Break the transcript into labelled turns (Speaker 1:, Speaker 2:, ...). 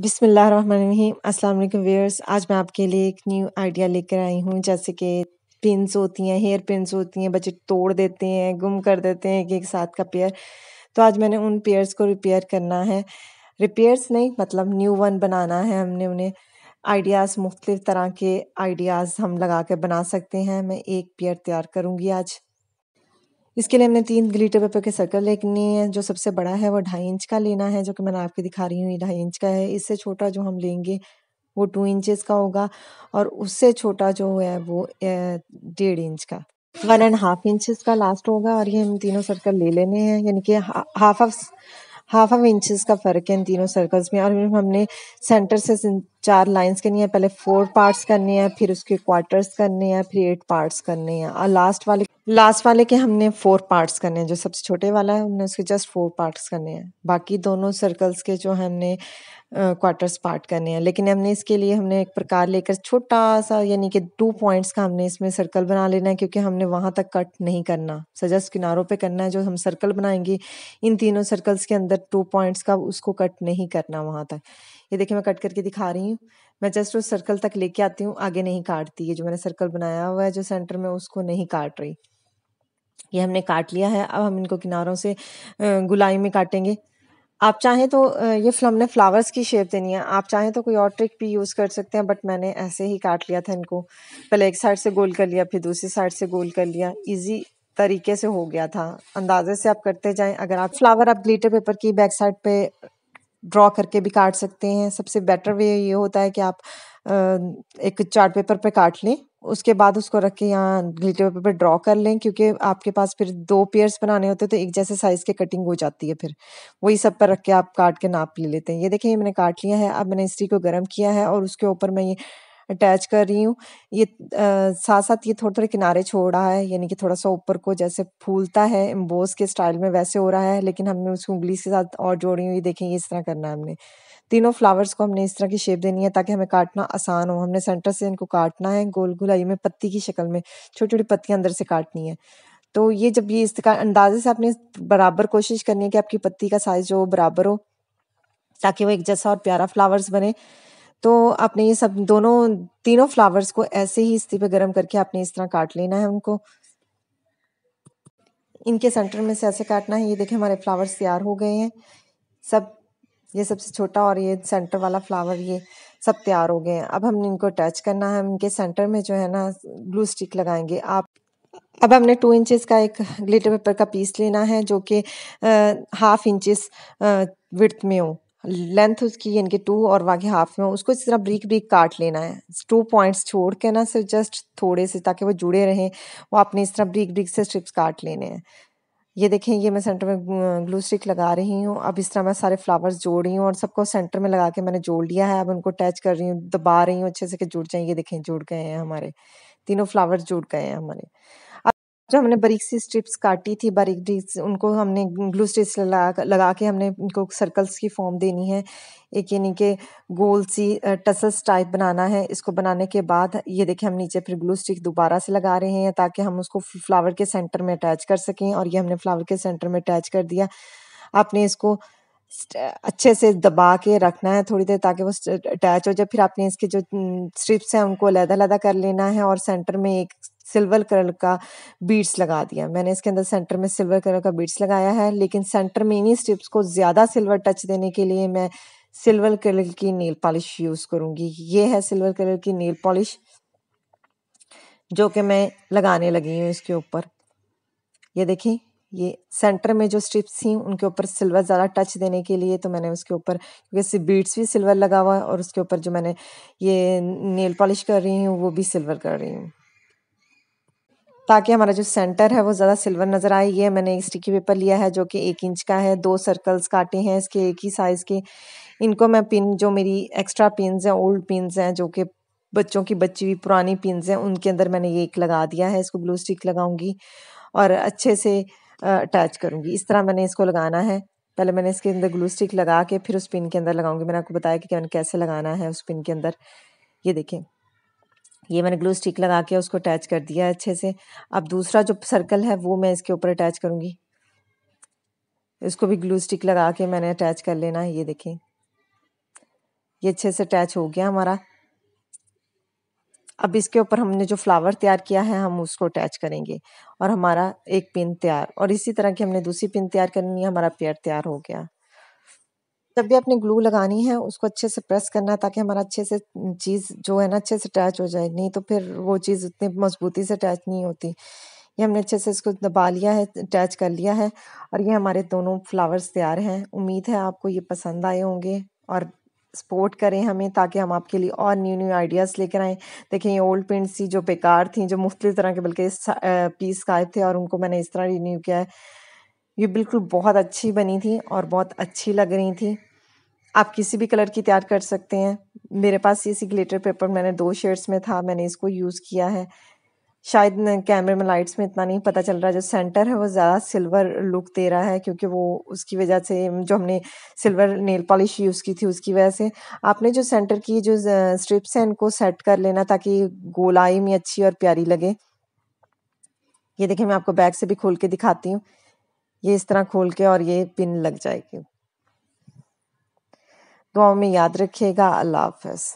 Speaker 1: बिस्मिल्लाहिर्रहमानिर्रहीम अस्सलाम वालेकुम व्यूअर्स आज मैं आपके लिए एक न्यू आइडिया लेकर आई हूँ जैसे कि पिंस होती हैं हेयर पिंस होती हैं बच्चे तोड़ देते हैं गुम कर देते हैं एक एक साथ का पेयर तो आज मैंने उन पेयर्स को रिपेयर करना है रिपेयर्स नहीं मतलब न्यू वन बनाना है हमने उन्हें आइडियाज़ मुख्तलिफ़ तरह के आइडियाज़ हम लगा के बना सकते हैं मैं एक पेयर तैयार करूँगी आज इसके लिए हमने तीन ग्लिटर पेपर के सर्कल लेनी है जो सबसे बड़ा है वो ढाई इंच का लेना है जो कि मैंने आपके दिखा रही हूँ ये ढाई इंच का है इससे छोटा जो हम लेंगे वो टू इंचेस का होगा और उससे छोटा जो है वो डेढ़ इंच का वन एंड हाफ इंचेस का लास्ट होगा और ये हम तीनों सर्कल ले लेने हैं यानी कि half of half of inches का फ़र्क है इन तीनों सर्कल्स में और हमने सेंटर से चार लाइंस करनी है पहले फोर पार्ट्स करने हैं फिर उसके क्वार्टर्स करने हैं फिर एट पार्ट्स करने हैं और लास्ट वाले लास्ट वाले के हमने फोर पार्ट्स करने हैं जो सबसे छोटे वाला है हमने उसके जस्ट फोर पार्ट्स करने हैं बाकी दोनों सर्कल्स के जो हमने क्वार्टर्स पार्ट करने हैं लेकिन हमने इसके लिए हमने एक प्रकार लेकर छोटा सा यानी कि टू पॉइंट्स का हमने इसमें सर्कल बना लेना है क्योंकि हमने वहाँ तक कट नहीं करना सजस्ट किनारों पे करना है जो हम सर्कल बनाएंगे इन तीनों सर्कल्स के अंदर टू पॉइंट्स का उसको कट नहीं करना वहाँ तक ये देखिए मैं कट करके दिखा रही हूँ मैं जस्ट उस सर्कल तक लेके आती हूँ आगे नहीं काटती ये जो मैंने सर्कल बनाया हुआ है जो सेंटर में उसको नहीं काट रही ये हमने काट लिया है अब हम इनको किनारों से गुलाई में काटेंगे आप चाहें तो ये हमने फ्लावर्स की शेप देनी है आप चाहें तो कोई और ट्रिक भी यूज़ कर सकते हैं बट मैंने ऐसे ही काट लिया था इनको पहले एक साइड से गोल कर लिया फिर दूसरी साइड से गोल कर लिया इजी तरीके से हो गया था अंदाजे से आप करते जाएं अगर आप फ्लावर आप ग्लिटर पेपर की बैक साइड पे ड्रॉ करके भी काट सकते हैं सबसे बेटर वे ये होता है कि आप एक चार्ट पेपर पे काट लें उसके बाद उसको रख के यहाँ ग्लिटर पेपर पे ड्रॉ कर लें क्योंकि आपके पास फिर दो पेयर्स बनाने होते हैं तो एक जैसे साइज़ के कटिंग हो जाती है फिर वही सब पर रख के आप काट के नाप ले लेते हैं ये देखिए मैंने काट लिया है अब मैंने इस्त्री को गर्म किया है और उसके ऊपर मैं ये अटैच कर रही हूँ ये साथ साथ ये थोड़े थोड़े किनारे छोड़ रहा है यानी कि थोड़ा सा ऊपर को जैसे फूलता है एम्बोस के स्टाइल में वैसे हो रहा है लेकिन हमने उसको उंगली के साथ और जोड़ी हुई देखेंगे इस तरह करना है हमने तीनों फ्लावर्स को हमने इस तरह की शेप देनी है ताकि हमें काटना आसान हो हमने सेंटर से इनको काटना है गोल गुलाई में पत्ती की शक्ल में छोटी छोटी पत्तियां अंदर से काटनी है तो ये जब ये इस अंदाजे से आपने बराबर कोशिश करनी है कि आपकी पत्ती का साइज जो बराबर हो ताकि वो एक जैसा और प्यारा फ्लावर्स बने तो आपने ये सब दोनों तीनों फ्लावर्स को ऐसे ही इस्ती पे गर्म करके आपने इस तरह काट लेना है उनको इनके सेंटर में से ऐसे काटना है ये देखे हमारे फ्लावर्स तैयार हो गए हैं सब ये सबसे छोटा और ये सेंटर वाला फ्लावर ये सब तैयार हो गए हैं अब हमने इनको टच करना है हम इनके सेंटर में जो है ना ग्लू स्टिक लगाएंगे आप अब हमने टू इंचेस का एक ग्लिटर पेपर का पीस लेना है जो कि हाफ इंचेस विड्थ में हो लेंथ उसकी यानी कि टू और बाकी हाफ में उसको इस तरह ब्रीक ब्रीक काट लेना है टू पॉइंट्स छोड़ के ना सिर्फ जस्ट थोड़े से ताकि वो जुड़े रहें वो आपने इस तरह ब्रीक ब्रीक से स्ट्रिप्स काट लेने हैं ये देखें ये मैं सेंटर में ग्लू स्टिक लगा रही हूँ अब इस तरह मैं सारे फ्लावर्स जोड़ रही हूँ और सबको सेंटर में लगा के मैंने जोड़ लिया है अब उनको अटैच कर रही हूँ दबा रही हूँ अच्छे से कि जुड़ जाए ये देखें जुड़ गए हैं हमारे तीनों फ्लावर्स जुड़ गए हैं हमारे जो हमने बारीक सी स्ट्रिप्स काटी थी बारीक उनको हमने ग्लू स्टिक्स लगा लगा के हमने उनको सर्कल्स की फॉर्म देनी है एक यानी कि गोल सी टसल्स टाइप बनाना है इसको बनाने के बाद ये देखिए हम नीचे फिर ग्लू स्टिक दोबारा से लगा रहे हैं ताकि हम उसको फ्लावर के सेंटर में अटैच कर सकें और ये हमने फ्लावर के सेंटर में अटैच कर दिया आपने इसको अच्छे से दबा के रखना है थोड़ी देर ताकि वो अटैच हो जाए फिर आपने इसके जो स्ट्रिप्स हैं उनको अलहदा अलहदा कर लेना है और सेंटर में एक सिल्वर कलर का बीट्स लगा दिया मैंने इसके अंदर सेंटर में सिल्वर कलर का बीट्स लगाया है लेकिन सेंटर में इन्हीं स्ट्रिप्स को ज़्यादा सिल्वर टच देने के लिए मैं सिल्वर कलर की नेल पॉलिश यूज़ करूँगी ये है सिल्वर कलर की नेल पॉलिश जो कि मैं लगाने लगी हूँ इसके ऊपर ये देखें ये सेंटर में जो स्ट्रिप्स थी उनके ऊपर सिल्वर ज़्यादा टच देने के लिए तो मैंने उसके ऊपर क्योंकि बीट्स भी सिल्वर लगा हुआ है और उसके ऊपर जो मैंने ये नेल पॉलिश कर रही हूँ वो भी सिल्वर कर रही हूँ ताकि हमारा जो सेंटर है वो ज़्यादा सिल्वर नज़र आए ये मैंने स्टिकी पेपर लिया है जो कि एक इंच का है दो सर्कल्स काटे हैं इसके एक ही साइज़ के इनको मैं पिन जो मेरी एक्स्ट्रा पिनस हैं ओल्ड पिनस हैं जो कि बच्चों की बच्ची हुई पुरानी पिनस हैं उनके अंदर मैंने ये एक लगा दिया है इसको ग्लू स्टिक लगाऊंगी और अच्छे से अटैच करूँगी इस तरह मैंने इसको लगाना है पहले मैंने इसके अंदर ग्लू स्टिक लगा के फिर उस पिन के अंदर लगाऊंगी मैंने आपको बताया कि मैंने कैसे लगाना है उस पिन के अंदर ये देखें ये मैंने ग्लू स्टिक लगा के उसको अटैच कर दिया है अच्छे से अब दूसरा जो सर्कल है वो मैं इसके ऊपर अटैच करूँगी इसको भी ग्लू स्टिक लगा के मैंने अटैच कर लेना है ये देखें ये अच्छे से अटैच हो गया हमारा अब इसके ऊपर हमने जो फ्लावर तैयार किया है हम उसको अटैच करेंगे और हमारा एक पिन तैयार और इसी तरह की हमने दूसरी पिन तैयार करनी है हमारा पेयर तैयार हो गया जब भी आपने ग्लू लगानी है उसको अच्छे से प्रेस करना है ताकि हमारा अच्छे से चीज़ जो है ना अच्छे से अटैच हो जाए नहीं तो फिर वो चीज़ उतनी मजबूती से अटैच नहीं होती ये हमने अच्छे से इसको दबा लिया है अटैच कर लिया है और ये हमारे दोनों फ्लावर्स तैयार हैं उम्मीद है आपको ये पसंद आए होंगे और सपोर्ट करें हमें ताकि हम आपके लिए और न्यू न्यू आइडियाज़ लेकर आएँ देखें ये ओल्ड पेंट्स थी जो बेकार थी जो मुख्तलि तरह के बल्कि पीस गायब थे और उनको मैंने इस तरह रिन्यू किया है ये बिल्कुल बहुत अच्छी बनी थी और बहुत अच्छी लग रही थी आप किसी भी कलर की तैयार कर सकते हैं मेरे पास ये सी ग्लेटर पेपर मैंने दो शेड्स में था मैंने इसको यूज़ किया है शायद कैमरे में लाइट्स में इतना नहीं पता चल रहा जो सेंटर है वो ज़्यादा सिल्वर लुक दे रहा है क्योंकि वो उसकी वजह से जो हमने सिल्वर नेल पॉलिश यूज़ की थी उसकी वजह से आपने जो सेंटर की जो स्ट्रिप्स हैं इनको सेट कर लेना ताकि गोलाई में अच्छी और प्यारी लगे ये देखिए मैं आपको बैग से भी खोल के दिखाती हूँ ये इस तरह खोल के और ये पिन लग जाएगी दुआओं में याद रखिएगा अल्लाह हाफिज़